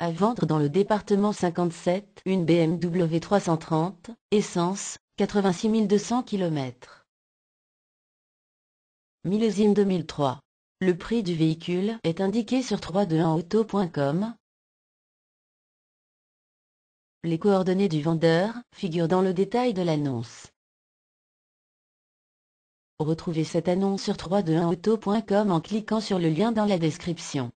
À vendre dans le département 57, une BMW 330, essence, 86 200 km. Millésime 2003. Le prix du véhicule est indiqué sur 321auto.com. Les coordonnées du vendeur figurent dans le détail de l'annonce. Retrouvez cette annonce sur 321auto.com en cliquant sur le lien dans la description.